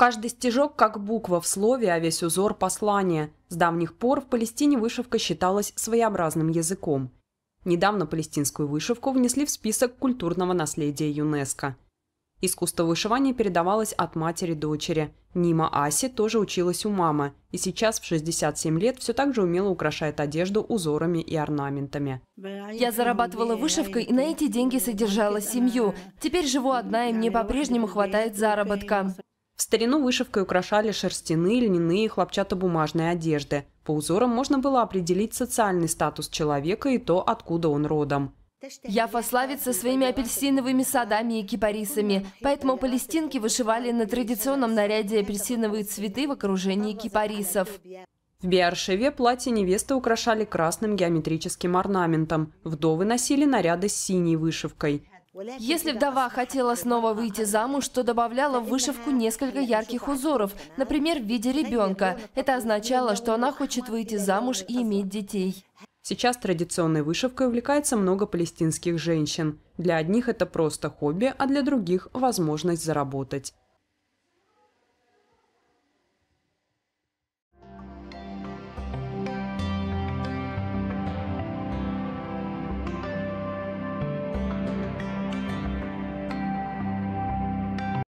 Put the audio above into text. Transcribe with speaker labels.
Speaker 1: Каждый стежок как буква в слове, а весь узор – послание. С давних пор в Палестине вышивка считалась своеобразным языком. Недавно палестинскую вышивку внесли в список культурного наследия ЮНЕСКо. Искусство вышивания передавалось от матери дочери. Нима Аси тоже училась у мамы и сейчас в 67 лет все так же умело украшает одежду узорами и орнаментами.
Speaker 2: Я зарабатывала вышивкой и на эти деньги содержала семью. Теперь живу одна и мне по-прежнему хватает заработка.
Speaker 1: В старину вышивкой украшали шерстяные, льняные и хлопчатобумажные одежды. По узорам можно было определить социальный статус человека и то, откуда он родом.
Speaker 2: Яфа славится своими апельсиновыми садами и кипарисами, поэтому палестинки вышивали на традиционном наряде апельсиновые цветы в окружении кипарисов.
Speaker 1: В Биаршеве платье невесты украшали красным геометрическим орнаментом. Вдовы носили наряды с синей вышивкой.
Speaker 2: Если вдова хотела снова выйти замуж, то добавляла в вышивку несколько ярких узоров, например, в виде ребенка. Это означало, что она хочет выйти замуж и иметь детей.
Speaker 1: Сейчас традиционной вышивкой увлекается много палестинских женщин. Для одних это просто хобби, а для других – возможность заработать.